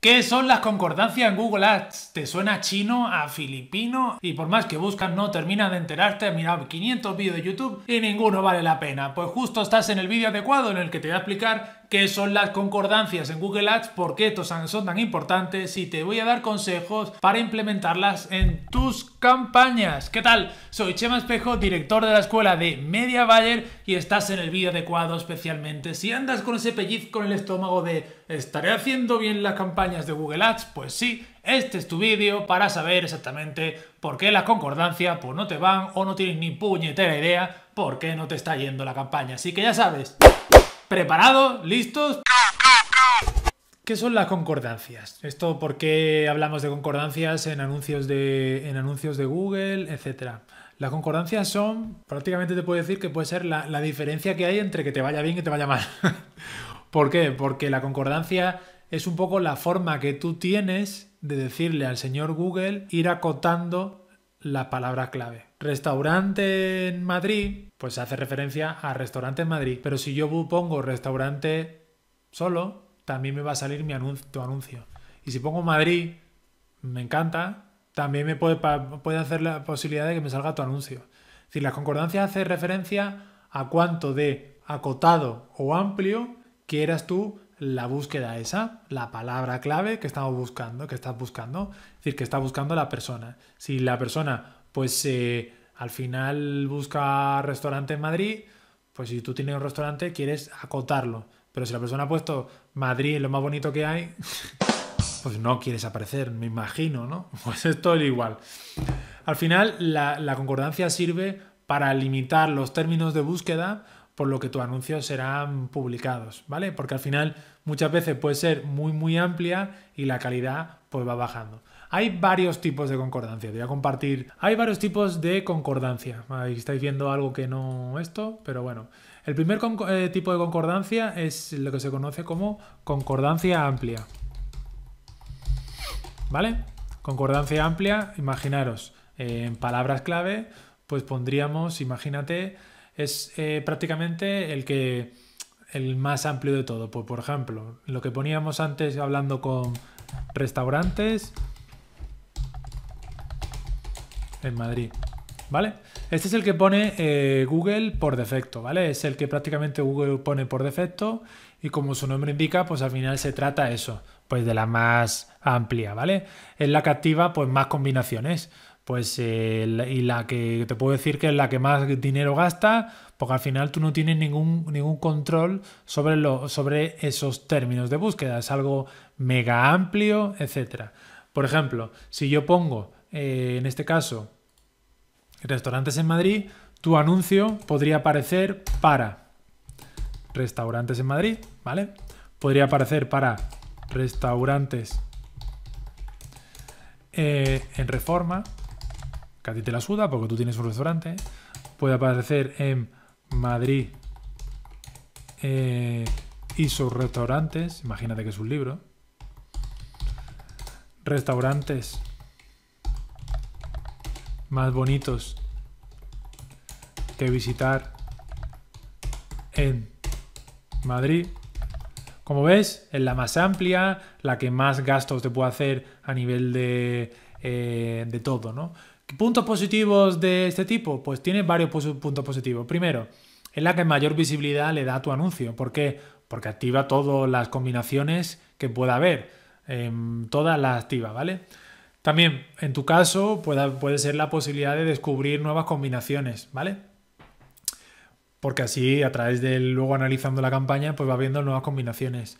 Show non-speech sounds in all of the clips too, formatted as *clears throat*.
¿Qué son las concordancias en Google Ads? ¿Te suena chino, a filipino? Y por más que buscas no terminas de enterarte, has mirado 500 vídeos de YouTube y ninguno vale la pena. Pues justo estás en el vídeo adecuado en el que te voy a explicar qué son las concordancias en Google Ads, por qué estos son tan importantes y te voy a dar consejos para implementarlas en tus campañas. ¿Qué tal? Soy Chema Espejo, director de la escuela de Media Buyer y estás en el vídeo adecuado especialmente si andas con ese pellizco en el estómago de ¿estaré haciendo bien las campañas de Google Ads? Pues sí, este es tu vídeo para saber exactamente por qué las concordancias pues no te van o no tienes ni puñetera idea por qué no te está yendo la campaña. Así que ya sabes, ¿Preparados? ¿Listos? ¿Qué son las concordancias? Esto, ¿por qué hablamos de concordancias en anuncios de, en anuncios de Google, etcétera? Las concordancias son, prácticamente te puedo decir que puede ser la, la diferencia que hay entre que te vaya bien y te vaya mal. *laughs* ¿Por qué? Porque la concordancia es un poco la forma que tú tienes de decirle al señor Google ir acotando la palabra clave. Restaurante en Madrid, pues hace referencia a restaurante en Madrid. Pero si yo pongo restaurante solo, también me va a salir mi anuncio, tu anuncio. Y si pongo Madrid, me encanta, también me puede, puede hacer la posibilidad de que me salga tu anuncio. Si decir, las concordancias hace referencia a cuánto de acotado o amplio quieras tú la búsqueda esa, la palabra clave que estamos buscando, que estás buscando, es decir, que está buscando la persona. Si la persona, pues eh, al final busca restaurante en Madrid, pues si tú tienes un restaurante quieres acotarlo. Pero si la persona ha puesto Madrid lo más bonito que hay, *laughs* pues no quieres aparecer, me imagino, ¿no? *laughs* Pues es todo igual. Al final la concordancia sirve para limitar los términos de búsqueda por lo que tus anuncios serán publicados, ¿vale? Porque al final muchas veces puede ser muy muy amplia y la calidad pues va bajando. Hay varios tipos de concordancia, te voy a compartir. Hay varios tipos de concordancia. Ahí estáis viendo algo que no esto, pero bueno. El primer eh, tipo de concordancia es lo que se conoce como concordancia amplia. ¿Vale? Concordancia amplia, imaginaros, en palabras clave, pues pondríamos, imagínate, es eh, prácticamente el que el más amplio de todo. Pues, por ejemplo, lo que poníamos antes hablando con restaurantes en Madrid. ¿Vale? Este es el que pone eh, Google por defecto, ¿vale? Es el que prácticamente Google pone por defecto y como su nombre indica, pues al final se trata eso, pues de la más amplia, ¿vale? Es la que activa pues más combinaciones. Pues eh, y la que te puedo decir que es la que más dinero gasta, porque al final tú no tienes ningún, control sobre, sobre esos términos de búsqueda. Es algo mega amplio, etcétera. Por ejemplo, si yo pongo, eh, en este caso, restaurantes en Madrid, tu anuncio podría aparecer para restaurantes en Madrid, ¿vale? Podría aparecer para restaurantes eh, en reforma, que ti te la suda porque tú tienes un restaurante, puede aparecer en Madrid eh, y sus restaurantes, imagínate que es un libro, restaurantes más bonitos que visitar en Madrid. Como ves, es la más amplia, la que más gastos te puede hacer a nivel de, eh, de todo, ¿no? ¿Puntos positivos de este tipo? Pues tiene varios puntos positivos. Primero, es la que mayor visibilidad le da a tu anuncio. ¿Por qué? Porque activa todas las combinaciones que pueda haber. Em, todas las activa, ¿vale? También, en tu caso, puede, ser la posibilidad de descubrir nuevas combinaciones, ¿vale? Porque así, a través de luego analizando la campaña, pues va viendo nuevas combinaciones.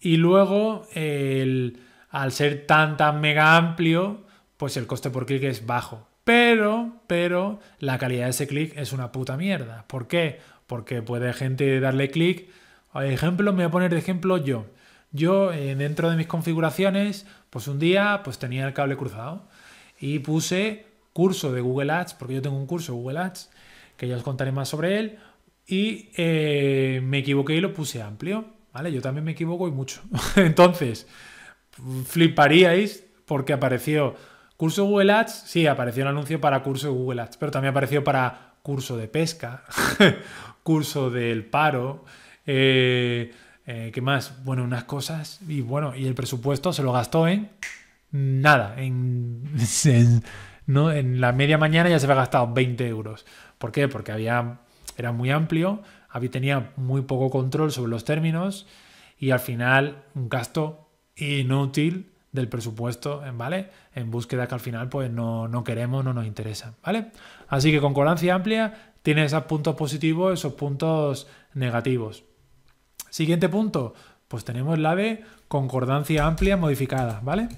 Y luego, al ser tan, tan mega amplio, pues el coste por clic es bajo. Pero, pero, la calidad de ese clic es una puta mierda. ¿Por qué? Porque puede gente darle clic. Ejemplo, me voy a poner de ejemplo yo. Yo, eh, dentro de mis configuraciones, pues un día pues tenía el cable cruzado y puse curso de Google Ads, porque yo tengo un curso de Google Ads, que ya os contaré más sobre él, y eh, me equivoqué y lo puse amplio, ¿vale? Yo también me equivoco y mucho. *laughs* Entonces, fliparíais porque apareció Curso Google Ads, sí, apareció un anuncio para curso Google Ads, pero también apareció para curso de pesca, *laughs* curso del paro, eh, eh, ¿qué más? Bueno, unas cosas y bueno, y el presupuesto se lo gastó en nada, en, *laughs* ¿no? en la media mañana ya se había gastado 20 euros. ¿Por qué? Porque había, era muy amplio, había, tenía muy poco control sobre los términos y al final un gasto inútil del presupuesto, ¿eh? ¿vale? En búsqueda que al final pues no, queremos, no nos interesa, ¿vale? Así que concordancia amplia tiene esos puntos positivos, esos puntos negativos. Siguiente punto, pues tenemos la de concordancia amplia modificada, ¿vale?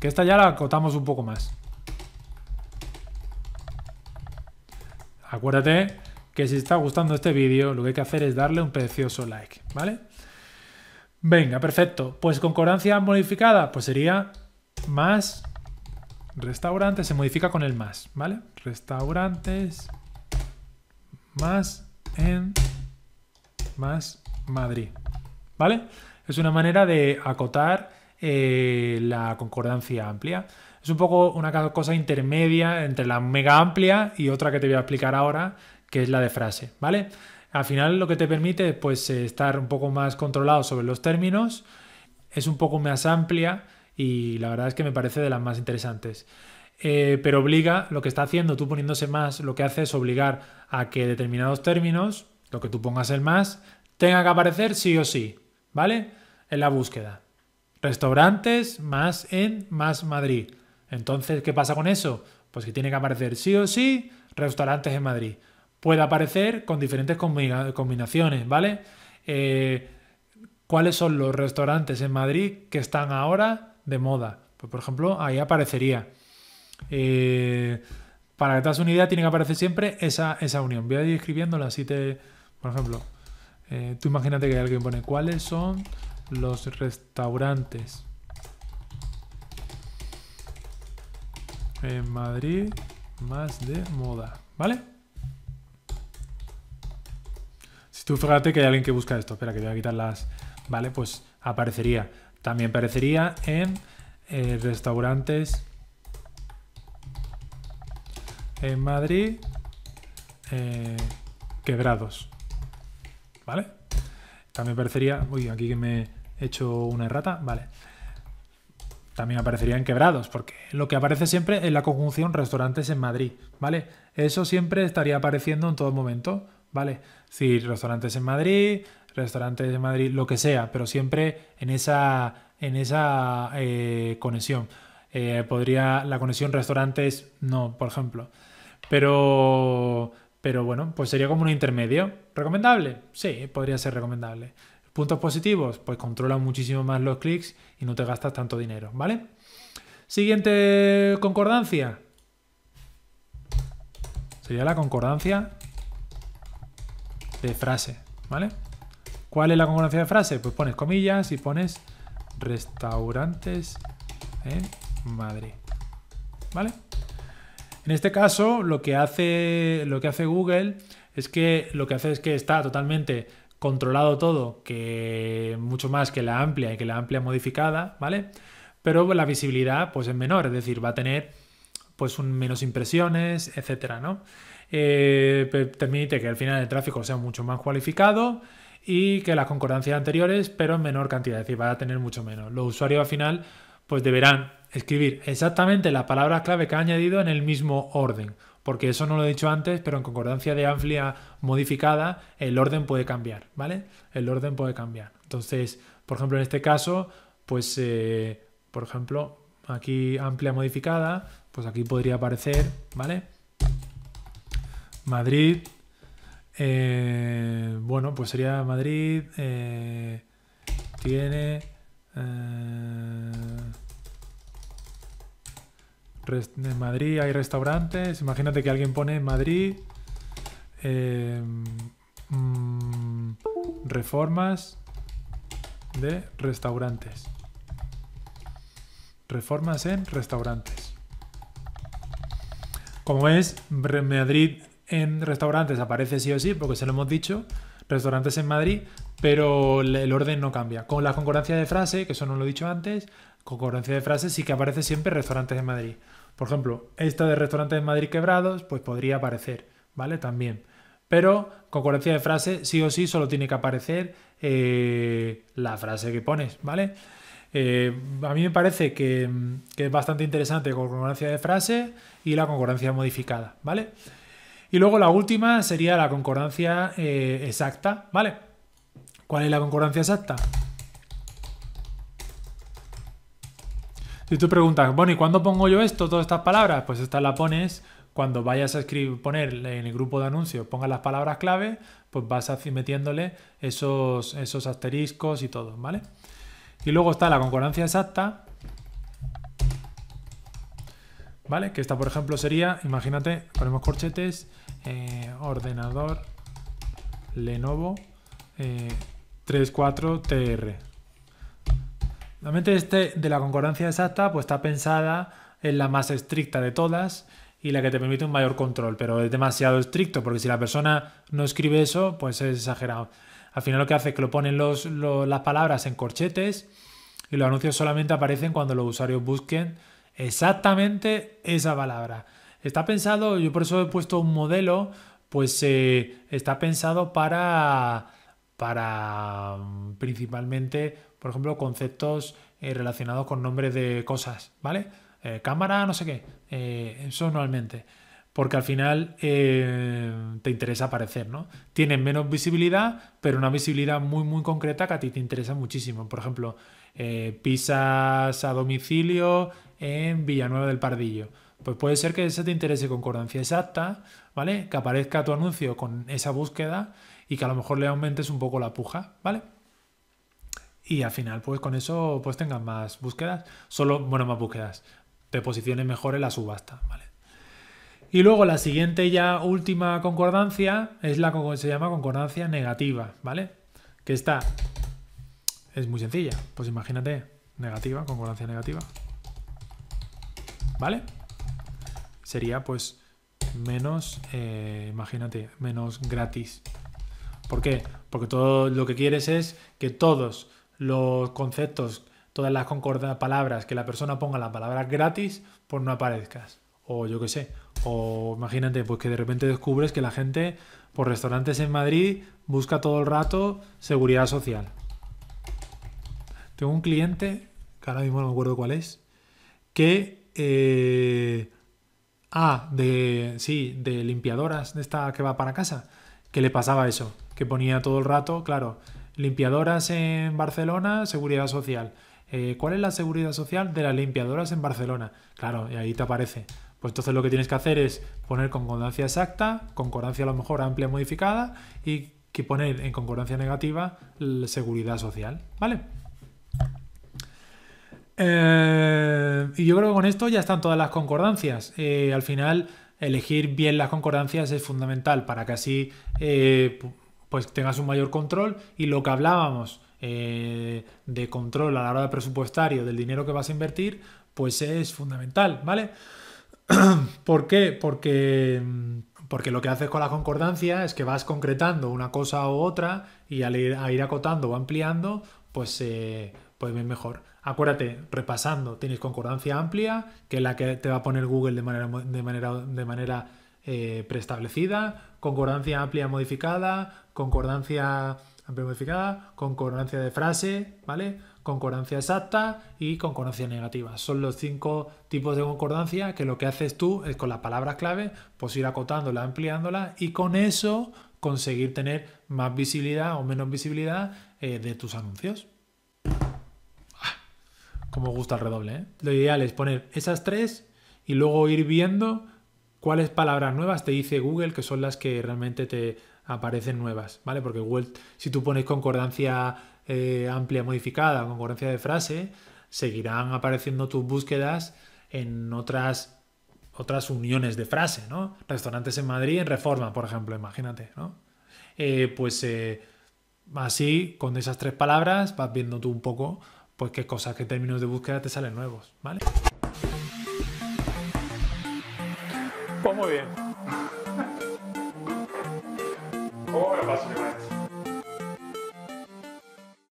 Que esta ya la acotamos un poco más. Acuérdate que si está gustando este vídeo, lo que hay que hacer es darle un precioso like, ¿vale? Venga, perfecto. Pues concordancia modificada, pues sería más restaurantes. Se modifica con el más, ¿vale? Restaurantes más en más Madrid, ¿vale? Es una manera de acotar eh, la concordancia amplia. Es un poco una cosa intermedia entre la mega amplia y otra que te voy a explicar ahora, que es la de frase, ¿vale? Al final lo que te permite pues eh, estar un poco más controlado sobre los términos, es un poco más amplia y la verdad es que me parece de las más interesantes. Eh, pero obliga, lo que está haciendo tú poniéndose más, lo que hace es obligar a que determinados términos, lo que tú pongas en más, tenga que aparecer sí o sí, ¿vale? En la búsqueda. Restaurantes más en más Madrid. Entonces, ¿qué pasa con eso? Pues que tiene que aparecer sí o sí restaurantes en Madrid puede aparecer con diferentes combinaciones, ¿vale? Eh, ¿Cuáles son los restaurantes en Madrid que están ahora de moda? Pues, por ejemplo, ahí aparecería. Eh, para que te hagas una idea, tiene que aparecer siempre esa, unión. Voy a ir escribiéndola así te. Por ejemplo, eh, tú imagínate que alguien pone cuáles son los restaurantes en Madrid más de moda, ¿vale? Tú fíjate que hay alguien que busca esto. Espera, que voy a quitar las. Vale, pues aparecería. También aparecería en eh, restaurantes en Madrid eh, quebrados. ¿Vale? También aparecería. Uy, aquí que me he hecho una errata. Vale. También aparecería en quebrados, porque lo que aparece siempre es la conjunción restaurantes en Madrid, ¿vale? Eso siempre estaría apareciendo en todo momento. ¿vale? si restaurantes en Madrid, restaurantes en Madrid, lo que sea, pero siempre en esa, en esa eh, conexión. Eh, podría la conexión restaurantes, no, por ejemplo. Pero, pero bueno, pues sería como un intermedio. ¿Recomendable? Sí, podría ser recomendable. Puntos positivos, pues controla muchísimo más los clics y no te gastas tanto dinero, ¿vale? Siguiente concordancia. Sería la concordancia de frase, ¿vale? ¿Cuál es la concordancia de frase? Pues pones comillas y pones restaurantes en Madrid, ¿vale? En este caso, lo que hace, lo que hace Google es que lo que hace es que está totalmente controlado todo, que mucho más que la amplia y que la amplia modificada, ¿vale? Pero la visibilidad pues es menor, es decir, va a tener pues menos impresiones, etcétera, ¿no? Eh, permite que al final el tráfico sea mucho más cualificado y que las concordancias anteriores, pero en menor cantidad, es decir, va a tener mucho menos. Los usuarios al final pues deberán escribir exactamente las palabras clave que ha añadido en el mismo orden, porque eso no lo he dicho antes, pero en concordancia de amplia modificada el orden puede cambiar, ¿vale? El orden puede cambiar. Entonces, por ejemplo, en este caso, pues, eh, por ejemplo, aquí amplia modificada, pues aquí podría aparecer, ¿vale? Madrid. Eh, bueno, pues sería Madrid. Eh, tiene. Eh, en Madrid hay restaurantes. Imagínate que alguien pone Madrid. Mm, reformas de restaurantes. Reformas en restaurantes. Como ves, Madrid en restaurantes aparece sí o sí, porque se lo hemos dicho, restaurantes en Madrid, pero el orden no cambia. Con la concordancia de frase, que eso no lo he dicho antes, concordancia de frase sí que aparece siempre restaurantes en Madrid. Por ejemplo, esta de restaurantes en Madrid quebrados, pues podría aparecer, ¿vale? También. Pero concordancia de frase sí o sí solo tiene que aparecer eh, la frase que pones, ¿vale? Eh, a mí me parece que, es bastante interesante concordancia de frase y la concordancia modificada, ¿vale? Y luego la última sería la concordancia eh, exacta, ¿vale? ¿Cuál es la concordancia exacta? Si tú preguntas, bueno, ¿y cuándo pongo yo esto, todas estas palabras? Pues estas la pones cuando vayas a escribir, poner en el grupo de anuncios, pongas las palabras clave, pues vas metiéndole esos, esos asteriscos y todo, ¿vale? Y luego está la concordancia exacta, ¿Vale? Que esta, por ejemplo, sería, imagínate, ponemos corchetes, eh, ordenador Lenovo 34TR. Eh, Realmente este de la concordancia exacta, pues está pensada en la más estricta de todas y la que te permite un mayor control, pero es demasiado estricto, porque si la persona no escribe eso, pues es exagerado. Al final lo que hace es que lo ponen las palabras en corchetes y los anuncios solamente aparecen cuando los usuarios busquen Exactamente esa palabra. Está pensado, yo por eso he puesto un modelo, pues eh, está pensado para, para principalmente, por ejemplo, conceptos eh, relacionados con nombres de cosas, ¿vale? Eh, cámara, no sé qué, eso normalmente. Porque al final te interesa aparecer, ¿no? Tienes menos visibilidad, pero una visibilidad muy, muy concreta que a ti te interesa muchísimo. Por ejemplo, ...pisas a domicilio, en Villanueva del Pardillo. Pues puede ser que ese te interese concordancia exacta, ¿vale? Que aparezca tu anuncio con esa búsqueda y que a lo mejor le aumentes un poco la puja, ¿vale? Y al final, pues con eso, pues tengas más búsquedas, solo, bueno, más búsquedas, te posiciones mejor en la subasta, ¿vale? Y luego la siguiente ya última concordancia es la que se llama concordancia negativa, ¿vale? Que está, es muy sencilla, pues imagínate, negativa, concordancia negativa, ¿vale? Sería pues menos, eh, imagínate, menos gratis. ¿Por qué? Porque todo lo que quieres es que todos los conceptos, todas las palabras que la persona ponga las palabras gratis, pues no aparezcas. O yo qué sé. O imagínate, pues que de repente descubres que la gente por restaurantes en Madrid busca todo el rato seguridad social. Tengo un cliente, que ahora mismo no me acuerdo cuál es, que eh, ah, de. Sí, de limpiadoras, de esta que va para casa, ¿Qué le pasaba eso, que ponía todo el rato, claro, limpiadoras en Barcelona, seguridad social. Eh, ¿Cuál es la seguridad social de las limpiadoras en Barcelona? Claro, y ahí te aparece. Pues entonces lo que tienes que hacer es poner concordancia exacta, concordancia a lo mejor amplia modificada y que poner en concordancia negativa la seguridad social, ¿vale? Eh, y yo creo que con esto ya están todas las concordancias. Eh, al final, elegir bien las concordancias es fundamental para que así eh, pues tengas un mayor control y lo que hablábamos de control a la hora de presupuestario del dinero que vas a invertir, pues es fundamental, ¿vale? *clears throat* ¿Por qué? Porque, mm, porque lo que haces con la concordancia es que vas concretando una cosa u otra y al ir, acotando o ampliando, pues, pues ves mejor. Acuérdate, repasando, tienes concordancia amplia, que es la que te va a poner Google de manera, eh, preestablecida, concordancia amplia modificada, concordancia amplia modificada, concordancia de frase, ¿vale? Concordancia exacta y concordancia negativa. Son los cinco tipos de concordancia que lo que haces tú es con las palabras clave, pues ir acotándola, ampliándola y con eso conseguir tener más visibilidad o menos visibilidad eh, de tus anuncios. Como gusta el redoble, ¿eh? Lo ideal es poner esas tres y luego ir viendo cuáles palabras nuevas te dice Google que son las que realmente te aparecen nuevas, ¿vale? Porque Google, si tú pones concordancia eh, amplia modificada, concordancia de frase, seguirán apareciendo tus búsquedas en otras, otras uniones de frase, ¿no? Restaurantes en Madrid en reforma, por ejemplo, imagínate, ¿no? Eh, pues así, con esas tres palabras, vas viendo tú un poco pues qué cosas, qué términos de búsqueda te salen nuevos, ¿vale? Pues muy bien.